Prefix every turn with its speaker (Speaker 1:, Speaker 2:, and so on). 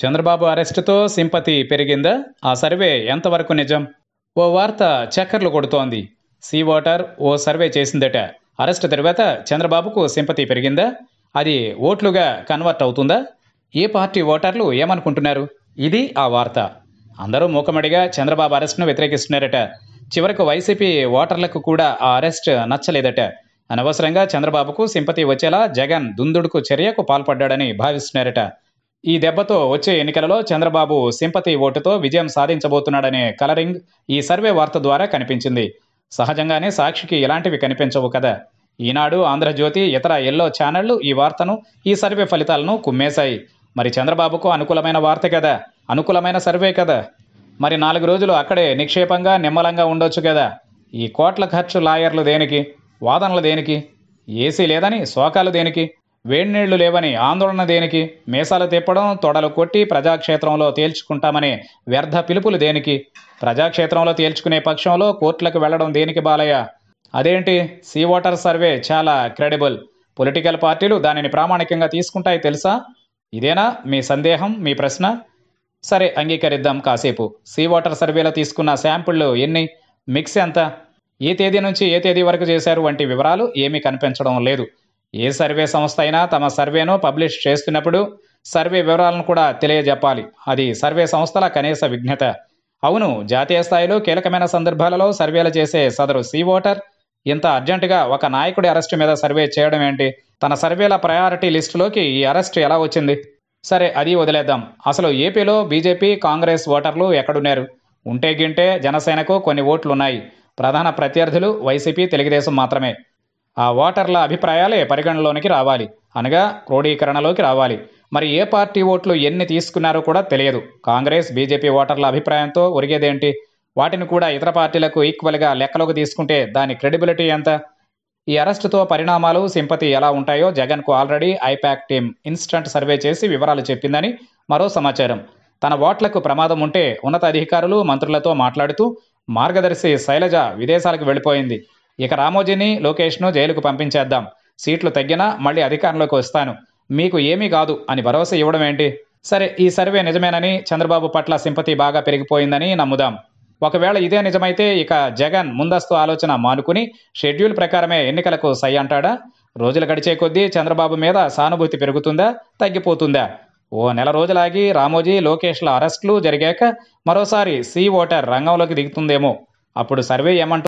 Speaker 1: Chandrababu అరెస్టుతో sympathy పెరిగిందా ఆ survey ఎంతవరకు నిజం ఓ వార్త చక్కర్లు కొడుతోంది సీ ఓటర్ ఓ సర్వే చేసిందట అరెస్ట్ తర్వాత చంద్రబాబుకు సింపతి పెరిగిందా అది ఓట్లుగా కన్వర్ట్ అవుతుందా ఏ పార్టీ ఓటర్లు ఏమనుకుంటున్నారు ఇది ఆ వార్త అందరూ మూకమడిగా చంద్రబాబు అరెస్ట్ను వ్యతిరేకిస్తున్నారట చివరకు వైసీపీ ఓటర్లకు కూడా ఆ అరెస్ట్ నచ్చలేదట అనవసరంగా చంద్రబాబుకు సింపతి వచ్చేలా జగన్ దుందుడుకు చర్యకు పాల్పడ్డాడని భావిస్తున్నారట ఈ దెబ్బతో వచ్చే ఎన్నికలలో చంద్రబాబు సింపతి ఓటుతో విజయం సాధించబోతున్నాడనే కలరింగ్ ఈ సర్వే వార్త ద్వారా కనిపించింది సహజంగానే సాక్షికి ఇలాంటివి కనిపించవు కదా ఈనాడు ఆంధ్రజ్యోతి ఇతర ఎల్లో ఛానళ్లు ఈ వార్తను ఈ సర్వే ఫలితాలను కుమ్మేశాయి మరి చంద్రబాబుకు అనుకూలమైన వార్త కదా అనుకూలమైన సర్వే కదా మరి నాలుగు రోజులు అక్కడే నిక్షేపంగా నిమ్మలంగా ఉండొచ్చు కదా ఈ కోట్ల ఖర్చు లాయర్లు దేనికి వాదనలు దేనికి ఏసీ లేదని శోకాలు దేనికి వేణీళ్లు లేవని ఆందోళన దేనికి మీసాలు తిప్పడం తొడలు కొట్టి ప్రజాక్షేత్రంలో తేల్చుకుంటామనే వ్యర్థ పిలుపులు దేనికి ప్రజాక్షేత్రంలో తేల్చుకునే పక్షంలో కోర్టులకు వెళ్లడం దేనికి బాలయ్య అదేంటి సీ వాటర్ సర్వే చాలా క్రెడిబుల్ పొలిటికల్ పార్టీలు దానిని ప్రామాణికంగా తీసుకుంటాయి తెలుసా ఇదేనా మీ సందేహం మీ ప్రశ్న సరే అంగీకరిద్దాం కాసేపు సీ వాటర్ సర్వేలో తీసుకున్న శాంపుళ్ళు ఎన్ని మిక్స్ ఎంత ఏ తేదీ నుంచి ఏ తేదీ వరకు చేశారు వంటి వివరాలు ఏమీ కనిపించడం లేదు ఏ సర్వే సంస్థ అయినా తమ సర్వేను పబ్లిష్ చేస్తున్నప్పుడు సర్వే వివరాలను కూడా తెలియజెప్పాలి అది సర్వే సంస్థల కనీస విజ్ఞత అవును జాతీయ స్థాయిలో కీలకమైన సందర్భాలలో సర్వేలు చేసే సదరు సీ ఓటర్ ఇంత అర్జెంటుగా ఒక నాయకుడి అరెస్టు మీద సర్వే చేయడం ఏంటి తన సర్వేల ప్రయారిటీ లిస్టులోకి ఈ అరెస్టు ఎలా వచ్చింది సరే అది వదిలేద్దాం అసలు ఏపీలో బీజేపీ కాంగ్రెస్ ఓటర్లు ఎక్కడున్నారు ఉంటే గింటే జనసేనకు కొన్ని ఓట్లున్నాయి ప్రధాన ప్రత్యర్థులు వైసీపీ తెలుగుదేశం మాత్రమే ఆ ఓటర్ల అభిప్రాయాలే పరిగణలోనికి రావాలి అనగా క్రోడీకరణలోకి రావాలి మరి ఏ పార్టీ ఓట్లు ఎన్ని తీసుకున్నారో కూడా తెలియదు కాంగ్రెస్ బీజేపీ ఓటర్ల అభిప్రాయంతో ఒరిగేదేంటి వాటిని కూడా ఇతర పార్టీలకు ఈక్వల్గా లెక్కలోకి తీసుకుంటే దాని క్రెడిబిలిటీ ఎంత ఈ అరెస్టుతో పరిణామాలు సింపతి ఎలా ఉంటాయో జగన్కు already IPAC team instant survey చేసి వివరాలు చెప్పిందని మరో సమాచారం తన ఓట్లకు ప్రమాదం ఉంటే ఉన్నతాధికారులు మంత్రులతో మాట్లాడుతూ మార్గదర్శి శైలజ విదేశాలకు వెళ్ళిపోయింది ఇక రామోజీని లోకేష్ను జైలుకు పంపించేద్దాం సీట్లు తగ్గినా మళ్ళీ అధికారంలోకి వస్తాను మీకు ఏమీ కాదు అని భరోసా ఇవ్వడం ఏంటి సరే ఈ సర్వే నిజమేనని చంద్రబాబు పట్ల సింపతి బాగా పెరిగిపోయిందని నమ్ముదాం ఒకవేళ ఇదే నిజమైతే ఇక జగన్ ముందస్తు ఆలోచన మానుకుని షెడ్యూల్ ప్రకారమే ఎన్నికలకు సై అంటాడా రోజులు గడిచే కొద్దీ చంద్రబాబు మీద సానుభూతి పెరుగుతుందా తగ్గిపోతుందా ఓ నెల రోజులాగి రామోజీ లోకేష్ల అరెస్టులు జరిగాక మరోసారి సీ ఓటర్ రంగంలోకి దిగుతుందేమో అప్పుడు సర్వే ఏమంటుంది